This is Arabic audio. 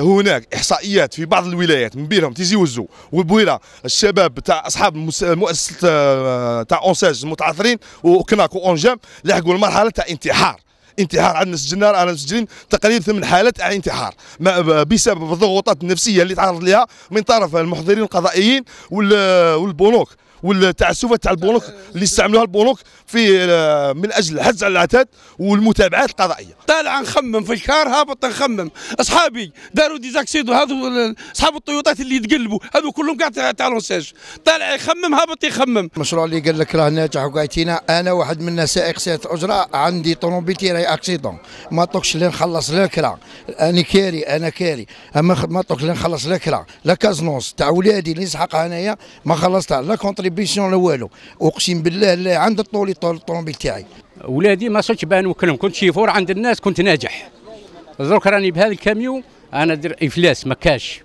هناك احصائيات في بعض الولايات من بينهم تيزي وزو وبويره الشباب تاع اصحاب مؤسسه تاع اونساج المتعثرين وكناك وانجام لحقوا المرحله تاع انتحار انتحار عندنا سجلنا رانا مسجلين تقريبا ثمان حالات تاع انتحار بسبب الضغوطات النفسيه اللي تعرض لها من طرف المحضرين القضائيين والبنوك والتعسفات تاع البنوك اللي استعملوها البنوك في آه، من اجل الحث على العتاد والمتابعات القضائيه. طالع نخمم في الكار هابط نخمم، اصحابي داروا ديزاكسيدو هذو اصحاب الطيوطات اللي تقلبوا هذو كلهم كاع تاع لونساج، طالع يخمم هابط يخمم. المشروع اللي قال لك راه ناجح وقايتينا انا واحد منا سائق سياره اجره عندي طوموبيلتي راهي اكسيدون ما طوكش اللي نخلص لا كرا انا كاري انا كاري اما ما طوكش اللي نخلص لا كرا لا كازنوس تاع ولادي اللي نسحقها انايا ما خلصتها لا كونتري ربي لا والو اقسم بالله لا عند الطول الطوموبيل تاعي ولادي ما صرتش بان وكلهم كنت شيفور عند الناس كنت ناجح درك راني بهذا الكاميو انا افلاس ما كاش